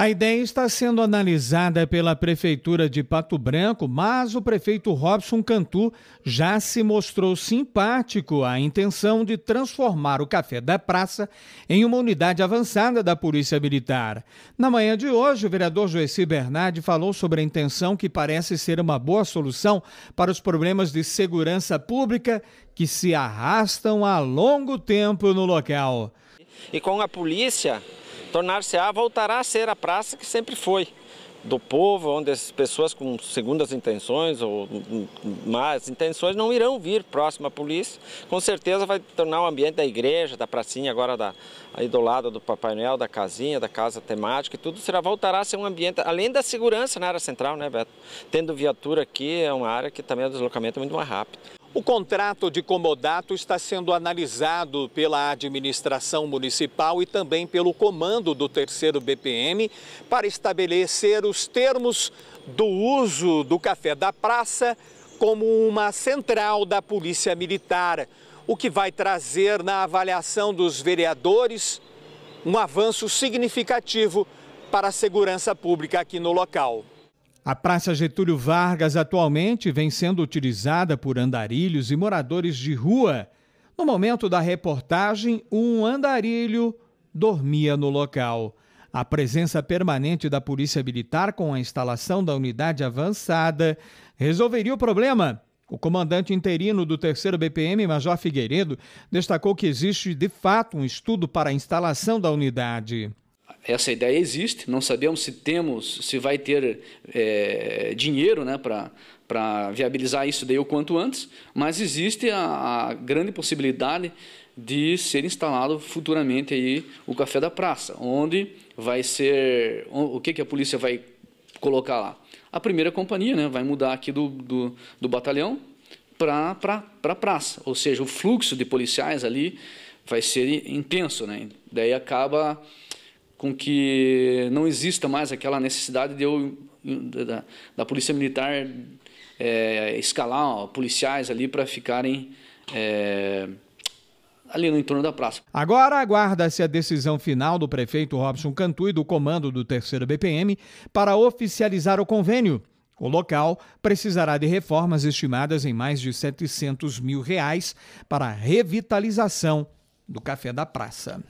A ideia está sendo analisada pela Prefeitura de Pato Branco, mas o prefeito Robson Cantu já se mostrou simpático à intenção de transformar o Café da Praça em uma unidade avançada da Polícia Militar. Na manhã de hoje, o vereador Joessi Bernardi falou sobre a intenção que parece ser uma boa solução para os problemas de segurança pública que se arrastam há longo tempo no local. E com a polícia Tornar-se-á voltará a ser a praça que sempre foi, do povo, onde as pessoas com segundas intenções ou más intenções não irão vir próximo à polícia. Com certeza vai tornar o ambiente da igreja, da pracinha agora da, aí do lado do Papai Noel, da casinha, da casa temática e tudo, será, voltará a ser um ambiente, além da segurança na área central, né Beto? Tendo viatura aqui, é uma área que também o é deslocamento é muito mais rápido. O contrato de comodato está sendo analisado pela administração municipal e também pelo comando do terceiro BPM para estabelecer os termos do uso do Café da Praça como uma central da Polícia Militar, o que vai trazer na avaliação dos vereadores um avanço significativo para a segurança pública aqui no local. A Praça Getúlio Vargas atualmente vem sendo utilizada por andarilhos e moradores de rua. No momento da reportagem, um andarilho dormia no local. A presença permanente da Polícia Militar com a instalação da unidade avançada resolveria o problema. O comandante interino do 3 BPM, Major Figueiredo, destacou que existe de fato um estudo para a instalação da unidade essa ideia existe, não sabemos se temos, se vai ter é, dinheiro né, para viabilizar isso daí o quanto antes, mas existe a, a, grande possibilidade de ser instalado futuramente aí o café da praça, onde vai ser o que, que a polícia vai colocar lá. A primeira companhia né, vai mudar aqui do, do, do batalhão para pra, pra praça, ou seja, o fluxo de policiais ali vai ser intenso, né? Daí acaba com que não exista mais aquela necessidade de eu, da, da polícia militar é, escalar ó, policiais ali para ficarem é, ali no entorno da praça. Agora aguarda-se a decisão final do prefeito Robson Cantu e do comando do terceiro BPM para oficializar o convênio. O local precisará de reformas estimadas em mais de 700 mil reais para a revitalização do Café da Praça.